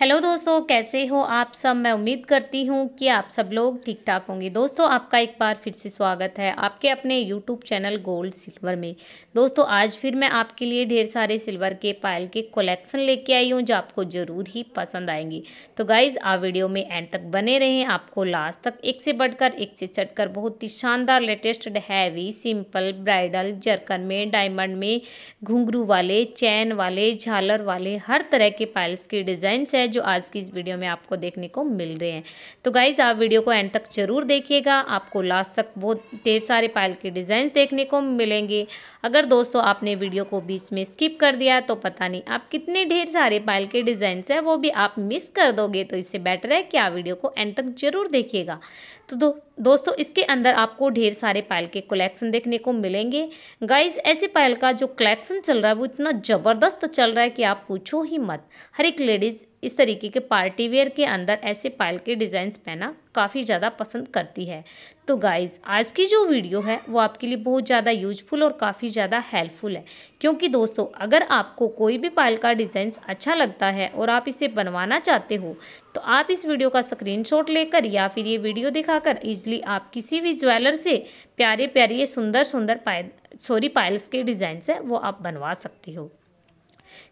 hello दोस्तों कैसे हो आप सब मैं उम्मीद करती हूँ कि आप सब लोग ठीक ठाक होंगे दोस्तों आपका एक बार फिर से स्वागत है आपके अपने यूट्यूब चैनल गोल्ड सिल्वर में दोस्तों आज फिर मैं आपके लिए ढेर सारे सिल्वर के पायल के कलेक्शन लेके आई हूँ जो आपको ज़रूर ही पसंद आएंगे तो गाइज़ आप वीडियो में एंड तक बने रहें आपको लास्ट तक एक से बढ़कर एक से चढ़कर बहुत ही शानदार latest heavy simple bridal zircon में डायमंड में घुंघरू वाले चैन वाले झालर वाले हर तरह के पायल्स के डिज़ाइन है जो आज की इस वीडियो में आपको देखने को मिल रहे हैं तो गाइज़ आप वीडियो को एंड तक ज़रूर देखिएगा आपको लास्ट तक बहुत ढेर सारे पायल के डिज़ाइन देखने को मिलेंगे अगर दोस्तों आपने वीडियो को बीच में स्किप कर दिया तो पता नहीं आप कितने ढेर सारे पायल के डिज़ाइंस हैं वो भी आप मिस कर दोगे तो इससे बेटर है कि आप वीडियो को एंड तक ज़रूर देखिएगा तो दो, दोस्तों इसके अंदर आपको ढेर सारे पायल के कलेक्शन देखने को मिलेंगे गाइस ऐसे पायल का जो कलेक्शन चल रहा है वो इतना ज़बरदस्त चल रहा है कि आप पूछो ही मत हर एक लेडीज़ इस तरीके के पार्टी वेयर के अंदर ऐसे पायल के डिज़ाइंस पहना काफ़ी ज़्यादा पसंद करती है तो गाइज़ आज की जो वीडियो है वो आपके लिए बहुत ज़्यादा यूजफुल और काफ़ी ज़्यादा हेल्पफुल है क्योंकि दोस्तों अगर आपको कोई भी पायल का डिज़ाइन अच्छा लगता है और आप इसे बनवाना चाहते हो तो आप इस वीडियो का स्क्रीन लेकर या फिर ये वीडियो दिखाकर इजली आप किसी भी ज्वेलर से प्यारे प्यारे सुंदर सुंदर पायल सॉरी पायल्स के डिज़ाइन हैं वो आप बनवा सकते हो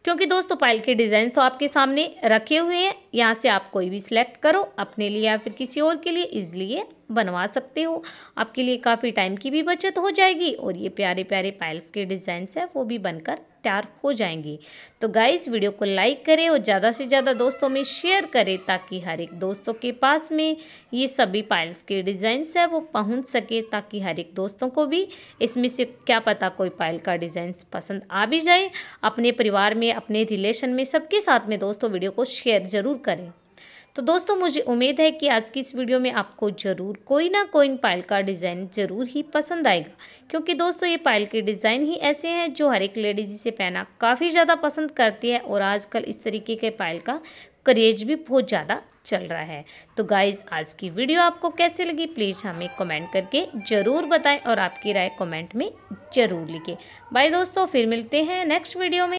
क्योंकि दोस्तों पायल के डिज़ाइन तो आपके सामने रखे हुए हैं यहाँ से आप कोई भी सिलेक्ट करो अपने लिए या फिर किसी और के लिए इसलिए बनवा सकते हो आपके लिए काफ़ी टाइम की भी बचत हो जाएगी और ये प्यारे प्यारे पायल्स के डिज़ाइंस हैं वो भी बनकर तैयार हो जाएंगी तो गाइस वीडियो को लाइक करें और ज़्यादा से ज़्यादा दोस्तों में शेयर करें ताकि हर एक दोस्तों के पास में ये सभी पायल्स के डिज़ाइंस है वो पहुंच सके ताकि हर एक दोस्तों को भी इसमें से क्या पता कोई पायल का डिज़ाइंस पसंद आ भी जाए अपने परिवार में अपने रिलेशन में सबके साथ में दोस्तों वीडियो को शेयर ज़रूर करें तो दोस्तों मुझे उम्मीद है कि आज की इस वीडियो में आपको ज़रूर कोई ना कोई पायल का डिज़ाइन ज़रूर ही पसंद आएगा क्योंकि दोस्तों ये पायल के डिज़ाइन ही ऐसे हैं जो हर एक लेडीज इसे पहना काफ़ी ज़्यादा पसंद करती है और आजकल इस तरीके के पायल का करेज भी बहुत ज़्यादा चल रहा है तो गाइज आज की वीडियो आपको कैसे लगी प्लीज़ हमें कमेंट करके ज़रूर बताएं और आपकी राय कमेंट में ज़रूर लिखें बाय दोस्तों फिर मिलते हैं नेक्स्ट वीडियो में